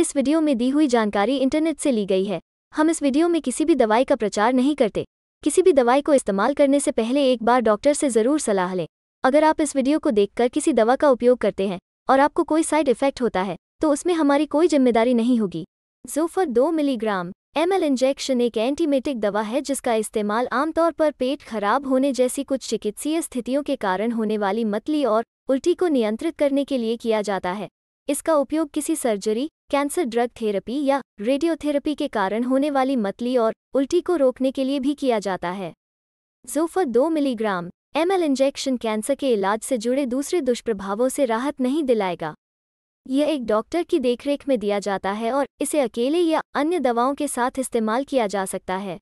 इस वीडियो में दी हुई जानकारी इंटरनेट से ली गई है हम इस वीडियो में किसी भी दवाई का प्रचार नहीं करते किसी भी दवाई को इस्तेमाल करने से पहले एक बार डॉक्टर से ज़रूर सलाह लें अगर आप इस वीडियो को देखकर किसी दवा का उपयोग करते हैं और आपको कोई साइड इफेक्ट होता है तो उसमें हमारी कोई जिम्मेदारी नहीं होगी जोफर दो मिलीग्राम एम इंजेक्शन एक एंटीमेटिक दवा है जिसका इस्तेमाल आमतौर पर पेट खराब होने जैसी कुछ चिकित्सीय स्थितियों के कारण होने वाली मतली और उल्टी को नियंत्रित करने के लिए किया जाता है इसका उपयोग किसी सर्जरी कैंसर ड्रग थेरेपी या रेडियोथेरेपी के कारण होने वाली मतली और उल्टी को रोकने के लिए भी किया जाता है जोफर दो मिलीग्राम एमएल इंजेक्शन कैंसर के इलाज से जुड़े दूसरे दुष्प्रभावों से राहत नहीं दिलाएगा यह एक डॉक्टर की देखरेख में दिया जाता है और इसे अकेले या अन्य दवाओं के साथ इस्तेमाल किया जा सकता है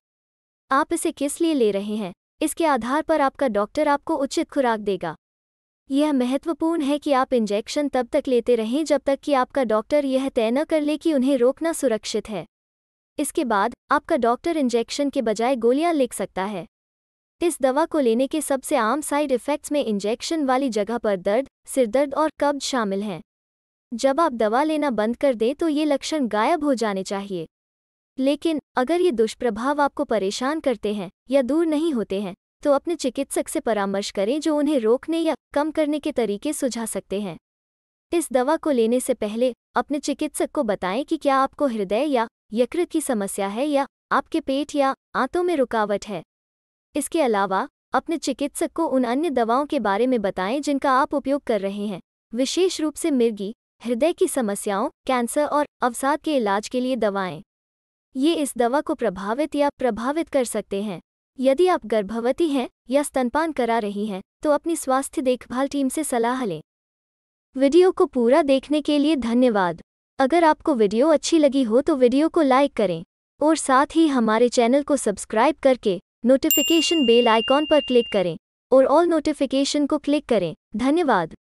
आप इसे किस लिए ले रहे हैं इसके आधार पर आपका डॉक्टर आपको उचित खुराक देगा यह महत्वपूर्ण है कि आप इंजेक्शन तब तक लेते रहें जब तक कि आपका डॉक्टर यह तय न कर ले कि उन्हें रोकना सुरक्षित है इसके बाद आपका डॉक्टर इंजेक्शन के बजाय गोलियां लिख सकता है इस दवा को लेने के सबसे आम साइड इफ़ेक्ट्स में इंजेक्शन वाली जगह पर दर्द सिरदर्द और कब्ज शामिल हैं जब आप दवा लेना बंद कर दें तो ये लक्षण गायब हो जाने चाहिए लेकिन अगर ये दुष्प्रभाव आपको परेशान करते हैं या दूर नहीं होते हैं तो अपने चिकित्सक से परामर्श करें जो उन्हें रोकने या कम करने के तरीके सुझा सकते हैं इस दवा को लेने से पहले अपने चिकित्सक को बताएं कि क्या आपको हृदय या यकृत की समस्या है या आपके पेट या आंतों में रुकावट है इसके अलावा अपने चिकित्सक को उन अन्य दवाओं के बारे में बताएं जिनका आप उपयोग कर रहे हैं विशेष रूप से मिर्गी हृदय की समस्याओं कैंसर और अवसाद के इलाज के लिए दवाएं ये इस दवा को प्रभावित या प्रभावित कर सकते हैं यदि आप गर्भवती हैं या स्तनपान करा रही हैं तो अपनी स्वास्थ्य देखभाल टीम से सलाह लें वीडियो को पूरा देखने के लिए धन्यवाद अगर आपको वीडियो अच्छी लगी हो तो वीडियो को लाइक करें और साथ ही हमारे चैनल को सब्सक्राइब करके नोटिफिकेशन बेल आइकॉन पर क्लिक करें और ऑल नोटिफिकेशन को क्लिक करें धन्यवाद